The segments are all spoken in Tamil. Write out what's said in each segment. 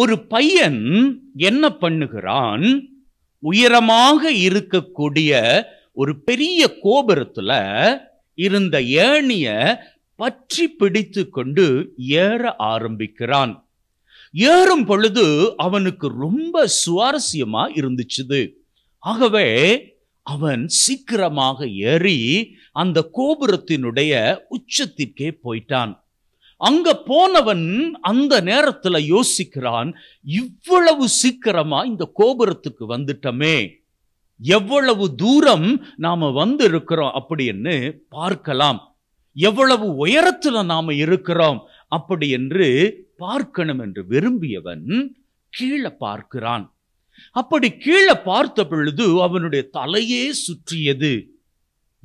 ஒரு பையன் என்ன பண்ணுகிறான் உயரமாக இருக்கக்கூடிய ஒரு பெரிய கோபுரத்துல இருந்த ஏணிய பற்றி பிடித்து கொண்டு ஏற ஆரம்பிக்கிறான் ஏறும் பொழுது அவனுக்கு ரொம்ப சுவாரஸ்யமா இருந்துச்சுது ஆகவே அவன் சீக்கிரமாக ஏறி அந்த கோபுரத்தினுடைய உச்சத்திற்கே போயிட்டான் அங்க போனவன் அந்த நேரத்தில் யோசிக்கிறான் இவ்வளவு சீக்கிரமா இந்த கோபுரத்துக்கு வந்துட்டமே எவ்வளவு தூரம் நாம வந்து இருக்கிறோம் அப்படின்னு பார்க்கலாம் எவ்வளவு உயரத்தில் நாம இருக்கிறோம் அப்படி என்று பார்க்கணும் என்று விரும்பியவன் கீழே பார்க்கிறான் அப்படி கீழே பார்த்த பொழுது அவனுடைய தலையே சுற்றியது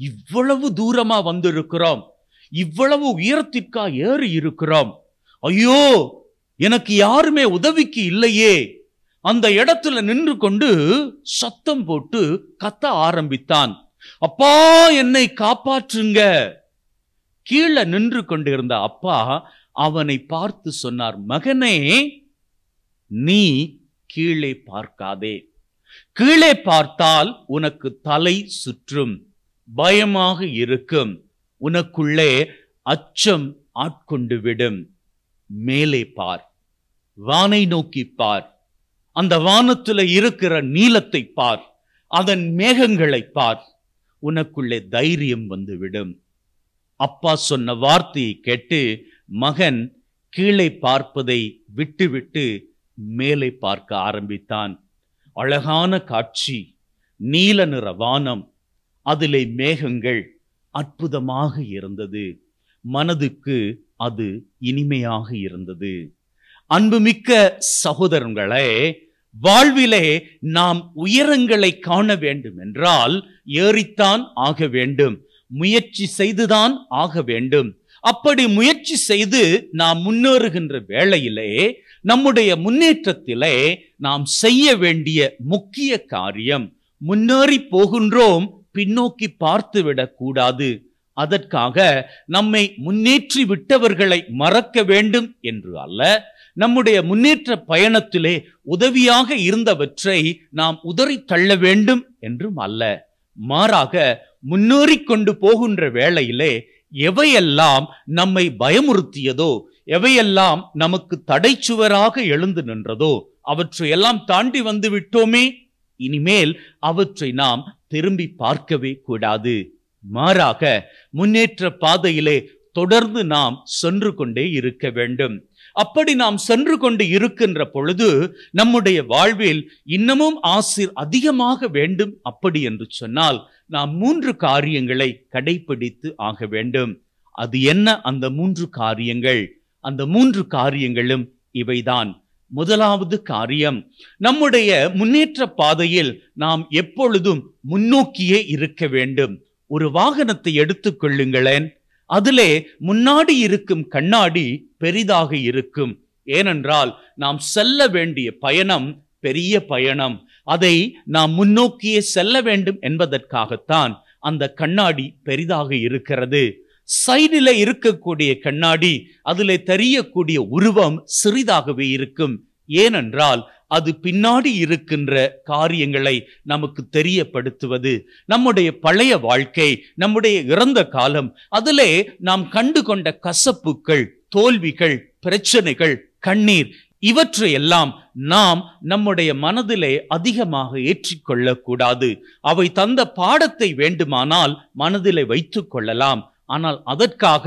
இவ்வளவு தூரமா வந்திருக்கிறோம் இவ்வளவு உயரத்திற்கா ஏறி இருக்கிறோம் ஐயோ எனக்கு யாருமே உதவிக்கு இல்லையே அந்த இடத்துல நின்று கொண்டு சத்தம் போட்டு கத்த ஆரம்பித்தான் அப்பா என்னை காப்பாற்றுங்க கீழே நின்று கொண்டிருந்த அப்பா அவனை பார்த்து சொன்னார் மகனே நீ கீழே பார்க்காதே கீழே பார்த்தால் உனக்கு தலை சுற்றும் பயமாக இருக்கும் உனக்குள்ளே அச்சம் ஆட்கொண்டு விடும் மேலே பார் வானை நோக்கி பார் அந்த வானத்தில் இருக்கிற நீளத்தை பார் அதன் மேகங்களை பார் உனக்குள்ளே தைரியம் வந்துவிடும் அப்பா சொன்ன வார்த்தையை கேட்டு மகன் கீழே பார்ப்பதை விட்டுவிட்டு மேலே பார்க்க ஆரம்பித்தான் அழகான காட்சி நீல நிற வானம் அதிலே மேகங்கள் அற்புதமாக இருந்தது மனதுக்கு அது இனிமையாக இருந்தது அன்புமிக்க சகோதரர்களே வாழ்விலே நாம் உயரங்களை காண வேண்டும் என்றால் ஏறித்தான் ஆக வேண்டும் முயற்சி செய்துதான் ஆக வேண்டும் அப்படி முயற்சி செய்து நாம் முன்னேறுகின்ற வேளையிலே நம்முடைய முன்னேற்றத்திலே நாம் செய்ய வேண்டிய முக்கிய காரியம் முன்னேறி போகின்றோம் பின்னோக்கி பார்த்துவிடக் கூடாது அதற்காக நம்மை முன்னேற்றி விட்டவர்களை மறக்க வேண்டும் என்று அல்ல நம்முடைய முன்னேற்ற பயணத்திலே உதவியாக இருந்தவற்றை நாம் உதறி தள்ள வேண்டும் என்றும் அல்ல மாறாக முன்னேறி கொண்டு போகின்ற வேளையிலே எவையெல்லாம் நம்மை பயமுறுத்தியதோ எவையெல்லாம் நமக்கு தடைச்சுவராக எழுந்து நின்றதோ அவற்றையெல்லாம் தாண்டி வந்து விட்டோமே இனிமேல் அவற்றை நாம் திரும்பி பார்க்கவே கூடாது மாறாக முன்னேற்ற பாதையிலே தொடர்ந்து நாம் சென்று கொண்டே இருக்க வேண்டும் அப்படி நாம் சென்று கொண்டு இருக்கின்ற பொழுது நம்முடைய வாழ்வில் இன்னமும் ஆசிர் அதிகமாக வேண்டும் அப்படி என்று சொன்னால் நாம் மூன்று காரியங்களை கடைபிடித்து ஆக வேண்டும் அது என்ன அந்த மூன்று காரியங்கள் அந்த மூன்று காரியங்களும் இவைதான் முதலாவது காரியம் நம்முடைய முன்னேற்ற பாதையில் நாம் எப்பொழுதும் முன்னோக்கியே இருக்க வேண்டும் ஒரு வாகனத்தை எடுத்துக் கொள்ளுங்களேன் அதிலே முன்னாடி இருக்கும் கண்ணாடி பெரிதாக இருக்கும் ஏனென்றால் நாம் செல்ல வேண்டிய பயணம் பெரிய பயணம் அதை நாம் முன்னோக்கியே செல்ல வேண்டும் என்பதற்காகத்தான் அந்த கண்ணாடி பெரிதாக இருக்கிறது சைடில் இருக்கக்கூடிய கண்ணாடி அதில் தெரியக்கூடிய உருவம் சிறிதாகவே இருக்கும் ஏனென்றால் அது பின்னாடி இருக்கின்ற காரியங்களை நமக்கு தெரியப்படுத்துவது நம்முடைய பழைய வாழ்க்கை நம்முடைய இறந்த காலம் அதிலே நாம் கண்டு கொண்ட கசப்புக்கள் தோல்விகள் பிரச்சனைகள் கண்ணீர் இவற்றையெல்லாம் நாம் நம்முடைய மனதிலே அதிகமாக ஏற்றிக்கொள்ளக்கூடாது அவை தந்த பாடத்தை வேண்டுமானால் மனதிலே வைத்து கொள்ளலாம் ஆனால் அதற்காக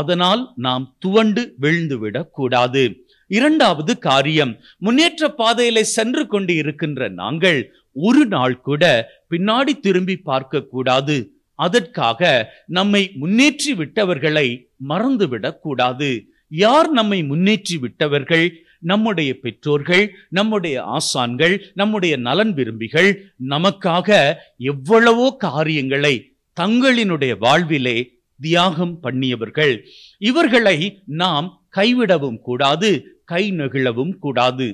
அதனால் நாம் துவண்டு விழுந்துவிடக் கூடாது இரண்டாவது காரியம் முன்னேற்ற பாதையில சென்று கொண்டு இருக்கின்ற நாங்கள் ஒரு நாள் கூட பின்னாடி திரும்பி பார்க்க கூடாது அதற்காக நம்மை முன்னேற்றி விட்டவர்களை மறந்துவிடக் கூடாது யார் நம்மை முன்னேற்றி விட்டவர்கள் நம்முடைய பெற்றோர்கள் நம்முடைய ஆசான்கள் நம்முடைய நலன் விரும்பிகள் நமக்காக எவ்வளவோ காரியங்களை தங்களினுடைய வாழ்விலே தியாகம் பண்ணியவர்கள் இவர்களை நாம் கைவிடவும் கூடாது கை நெகிழவும் கூடாது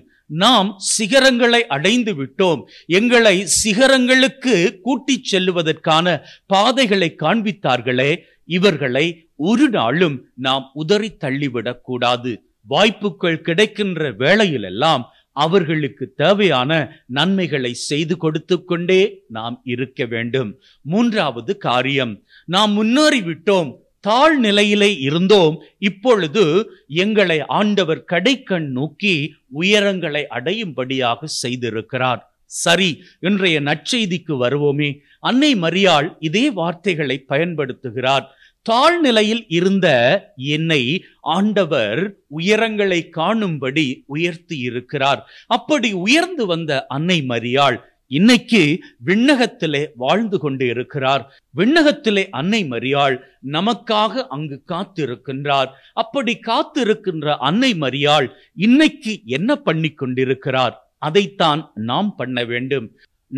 நாம் சிகரங்களை அடைந்து விட்டோம் எங்களை சிகரங்களுக்கு கூட்டிச் செல்லுவதற்கான பாதைகளை காண்பித்தார்களே இவர்களை ஒரு நாளும் நாம் உதறி தள்ளிவிடக் கூடாது வாய்ப்புகள் கிடைக்கின்ற வேளையிலெல்லாம் அவர்களுக்கு தேவையான நன்மைகளை செய்து கொடுத்து கொண்டே நாம் இருக்க வேண்டும் மூன்றாவது காரியம் நாம் முன்னேறி விட்டோம் தாழ் நிலையிலே இருந்தோம் இப்பொழுது எங்களை ஆண்டவர் கடைக்கண் நோக்கி உயரங்களை அடையும்படியாக செய்திருக்கிறார் சரி இன்றைய நற்செய்திக்கு வருவோமே அன்னை மரியாள் இதே வார்த்தைகளை பயன்படுத்துகிறார் தாழ்நிலையில் இருந்த என்னை ஆண்டவர் உயரங்களை காணும்படி உயர்த்தி இருக்கிறார் அப்படி உயர்ந்து வந்த அன்னை மரியாள் இன்னைக்கு விண்ணகத்திலே வாழ்ந்து கொண்டு இருக்கிறார் விண்ணகத்திலே அன்னை மரியாள் நமக்காக அங்கு காத்திருக்கின்றார் அப்படி காத்திருக்கின்ற அன்னை மரியாள் இன்னைக்கு என்ன பண்ணி கொண்டிருக்கிறார் அதைத்தான் நாம் பண்ண வேண்டும்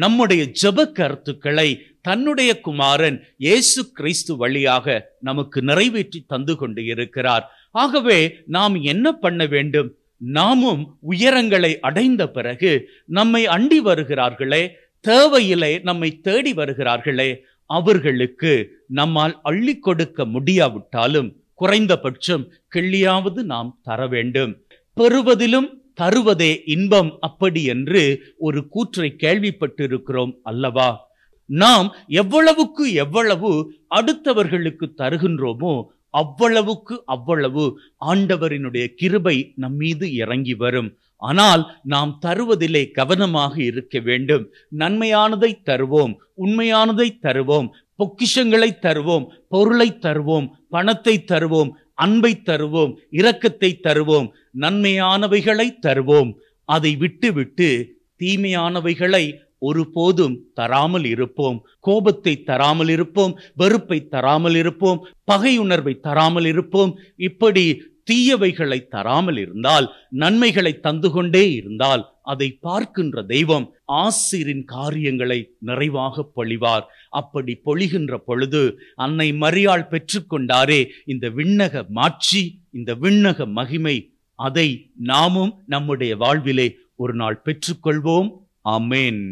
நம்முடைய ஜப கருத்துக்களை தன்னுடைய குமாரன் இயேசு கிறிஸ்து வழியாக நமக்கு நிறைவேற்றி தந்து கொண்டு இருக்கிறார் ஆகவே நாம் என்ன பண்ண வேண்டும் நாமும் உயரங்களை அடைந்த பிறகு நம்மை அண்டி வருகிறார்களே தேவையிலே நம்மை தேடி வருகிறார்களே அவர்களுக்கு நம்மால் அள்ளி கொடுக்க முடியாவிட்டாலும் குறைந்தபட்சம் கிள்ளியாவது நாம் தர வேண்டும் பெறுவதிலும் தருவதே இன்பம் அப்படி என்று ஒரு கூற்றை கேள்விப்பட்டிருக்கிறோம் அல்லவா நாம் எவ்வளவுக்கு எவ்வளவு அடுத்தவர்களுக்கு தருகின்றோமோ அவ்வளவுக்கு அவ்வளவு ஆண்டவரினுடைய கிருபை நம்மீது இறங்கி வரும் ஆனால் நாம் தருவதிலே கவனமாக இருக்க வேண்டும் நன்மையானதை தருவோம் உண்மையானதை தருவோம் பொக்கிஷங்களை தருவோம் பொருளை தருவோம் பணத்தை தருவோம் அன்பை தருவோம் இரக்கத்தை தருவோம் நன்மையானவைகளை தருவோம் அதை விட்டுவிட்டு தீமையானவைகளை ஒருபோதும் தராமல் இருப்போம் கோபத்தை தராமல் இருப்போம் வெறுப்பை தராமல் இருப்போம் பகையுணர்வை தராமல் இருப்போம் இப்படி தீயவைகளை தராமல் இருந்தால் நன்மைகளை தந்து கொண்டே இருந்தால் அதை பார்க்கின்ற தெய்வம் ஆசிரின் காரியங்களை நிறைவாக பொழிவார் அப்படி பொழிகின்ற பொழுது அன்னை மரியாள் பெற்றுக்கொண்டாரே இந்த விண்ணக மாட்சி இந்த விண்ணக மகிமை அதை நாமும் நம்முடைய வாழ்விலே ஒரு நாள் பெற்றுக்கொள்வோம் அமேன்